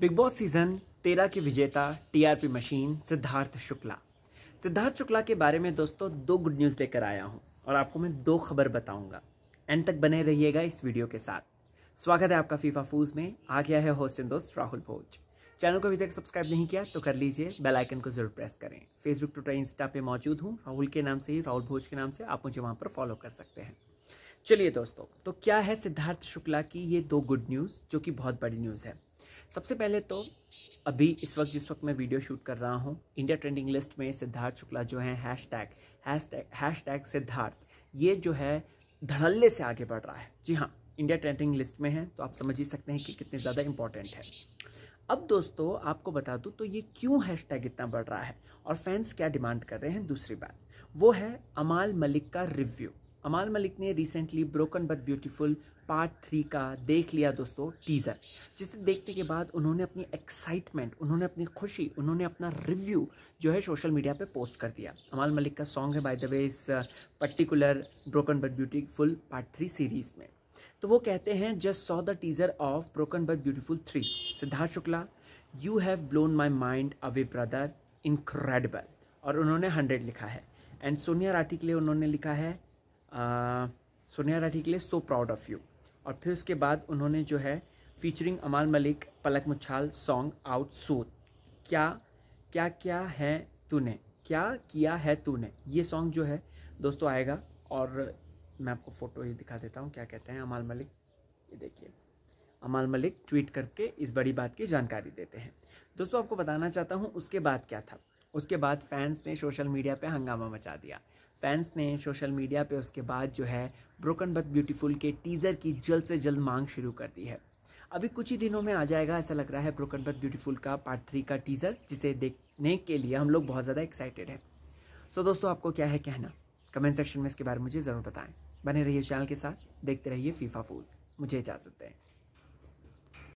big boss season तेरह की विजेता टीआरपी मशीन सिद्धार्थ शुक्ला सिद्धार्थ शुक्ला के बारे में दोस्तों दो गुड न्यूज़ लेकर आया हूँ और आपको मैं दो खबर बताऊंगा एंड तक बने रहिएगा इस वीडियो के साथ स्वागत है आपका फीफा फूज में आ गया है होस्ट एंड दोस्त राहुल भोज चैनल को अभी तक सब्सक्राइब नहीं किया तो कर लीजिए बेल आइकन को जरूर प्रेस करें फेसबुक ट्विटर इंस्टा पे मौजूद हूँ राहुल के नाम से ही राहुल भोज के नाम से आप मुझे वहाँ पर फॉलो कर सकते हैं चलिए दोस्तों तो क्या है सिद्धार्थ शुक्ला की ये दो गुड न्यूज़ जो कि बहुत बड़ी न्यूज़ है सबसे पहले तो अभी इस वक्त जिस वक्त मैं वीडियो शूट कर रहा हूँ इंडिया ट्रेंडिंग लिस्ट में सिद्धार्थ शुक्ला जो है hashtag hashtag hashtag Siddharth ये जो है धड़ल्ले से आगे बढ़ रहा है जी हाँ इंडिया ट्रेंडिंग लिस्ट में है तो आप समझ ही सकते हैं कि कितने ज़्यादा इंपॉर्टेंट है अब दोस्तों आपको बता दूँ तो ये क्यों हैश इतना बढ़ रहा है और फैंस क्या डिमांड कर रहे हैं दूसरी बात वो है अमाल मलिक का रिव्यू अमाल मलिक ने recently broken but beautiful part three का देख लिया दोस्तों टीज़र जिसे देखने के बाद उन्होंने अपनी एक्साइटमेंट उन्होंने अपनी खुशी उन्होंने अपना रिव्यू जो है सोशल मीडिया पे पोस्ट कर दिया अमाल मलिक का सॉन्ग है बाय द वे इस particular broken but beautiful part three series में तो वो कहते हैं just saw the teaser of broken but beautiful three Siddharth Shukla you have blown my mind away brother incredible और उन्होंने हंड्रेड लिखा है एंड सोनिया राठी के लिए उन्होंने लिखा है सोनिया राठी के लिए सो प्राउड ऑफ यू और फिर उसके बाद उन्होंने जो है featuring Amaal Mallik Palak Muchhal song out soon क्या क्या क्या है तूने क्या किया है तूने ये सॉन्ग जो है दोस्तों आएगा और मैं आपको फ़ोटो ये दिखा देता हूँ क्या कहते हैं अमाल मलिक ये देखिए अमाल मलिक ट्वीट करके इस बड़ी बात की जानकारी देते हैं दोस्तों आपको बताना चाहता हूँ उसके बाद क्या था उसके बाद फैंस ने सोशल मीडिया पे हंगामा मचा दिया फैंस ने सोशल मीडिया पे उसके बाद जो है ब्रोकन बट ब्यूटीफुल के टीज़र की जल्द से जल्द मांग शुरू कर दी है अभी कुछ ही दिनों में आ जाएगा ऐसा लग रहा है ब्रोकन बट ब्यूटीफुल का पार्ट थ्री का टीज़र जिसे देखने के लिए हम लोग बहुत ज़्यादा एक्साइटेड हैं सो so, दोस्तों आपको क्या है कहना कमेंट सेक्शन में इसके बारे में मुझे ज़रूर बताएं बने रहिए चैनल के साथ देखते रहिए फीफा फूल्स मुझे इजाज़त दें